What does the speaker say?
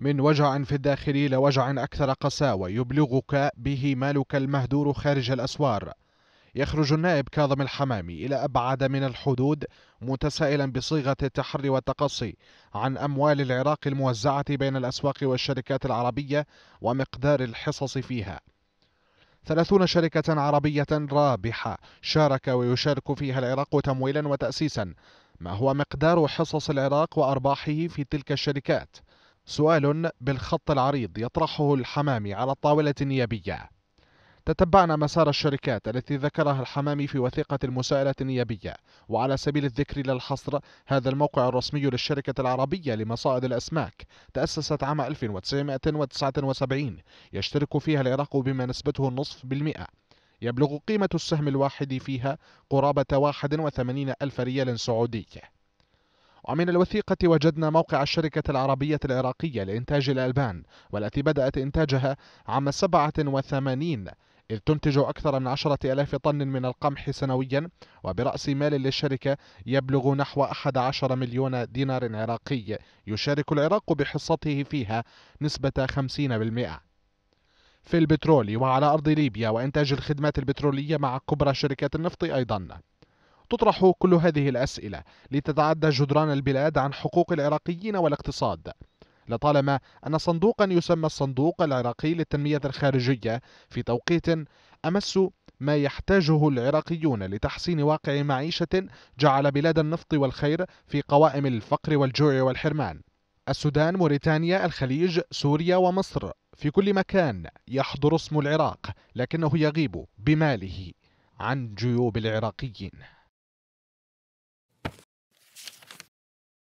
من وجع في الداخل إلى وجع أكثر قساوة يبلغك به مالك المهدور خارج الأسوار يخرج النائب كاظم الحمامي إلى أبعد من الحدود متسائلا بصيغة التحري والتقصي عن أموال العراق الموزعة بين الأسواق والشركات العربية ومقدار الحصص فيها ثلاثون شركة عربية رابحة شارك ويشارك فيها العراق تمويلا وتأسيسا ما هو مقدار حصص العراق وأرباحه في تلك الشركات؟ سؤال بالخط العريض يطرحه الحمامي على الطاولة النيابية تتبعنا مسار الشركات التي ذكرها الحمامي في وثيقة المساءلة النيابية وعلى سبيل الذكر للحصر هذا الموقع الرسمي للشركة العربية لمصائد الأسماك تأسست عام 1979 يشترك فيها العراق بما نسبته النصف بالمئة يبلغ قيمة السهم الواحد فيها قرابة 81 ألف ريال سعودي ومن الوثيقة وجدنا موقع الشركة العربية العراقية لإنتاج الألبان والتي بدأت إنتاجها عام 87 إذ تنتج أكثر من عشرة ألاف طن من القمح سنويا وبرأس مال للشركة يبلغ نحو 11 مليون دينار عراقي يشارك العراق بحصته فيها نسبة 50% في البترول وعلى أرض ليبيا وإنتاج الخدمات البترولية مع كبرى شركات النفط أيضا تطرح كل هذه الأسئلة لتتعدى جدران البلاد عن حقوق العراقيين والاقتصاد لطالما أن صندوقا يسمى الصندوق العراقي للتنمية الخارجية في توقيت أمس ما يحتاجه العراقيون لتحسين واقع معيشة جعل بلاد النفط والخير في قوائم الفقر والجوع والحرمان السودان، موريتانيا، الخليج، سوريا ومصر في كل مكان يحضر اسم العراق لكنه يغيب بماله عن جيوب العراقيين